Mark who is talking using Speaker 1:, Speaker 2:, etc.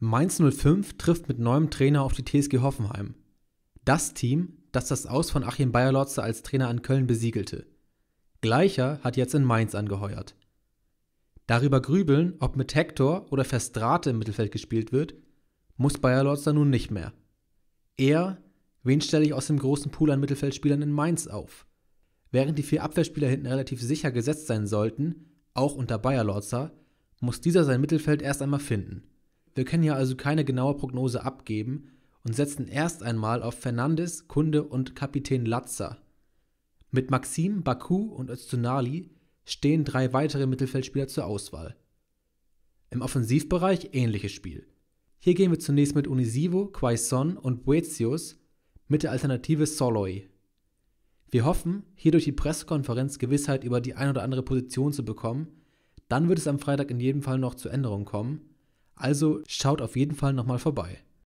Speaker 1: Mainz 05 trifft mit neuem Trainer auf die TSG Hoffenheim. Das Team, das das Aus von Achim Bayerlotze als Trainer an Köln besiegelte. Gleicher hat jetzt in Mainz angeheuert. Darüber grübeln, ob mit Hector oder Verstrate im Mittelfeld gespielt wird, muss Bayerlotzer nun nicht mehr. Er, wen stelle ich aus dem großen Pool an Mittelfeldspielern in Mainz auf? Während die vier Abwehrspieler hinten relativ sicher gesetzt sein sollten, auch unter Bayerlotzer, muss dieser sein Mittelfeld erst einmal finden. Wir können hier also keine genaue Prognose abgeben und setzen erst einmal auf Fernandes, Kunde und Kapitän Latzer. Mit Maxim, Baku und Öztunali stehen drei weitere Mittelfeldspieler zur Auswahl. Im Offensivbereich ähnliches Spiel. Hier gehen wir zunächst mit Unisivo, Quaison und Boetius mit der Alternative Soloi. Wir hoffen, hier durch die Pressekonferenz Gewissheit über die ein oder andere Position zu bekommen. Dann wird es am Freitag in jedem Fall noch zu Änderungen kommen. Also schaut auf jeden Fall nochmal vorbei.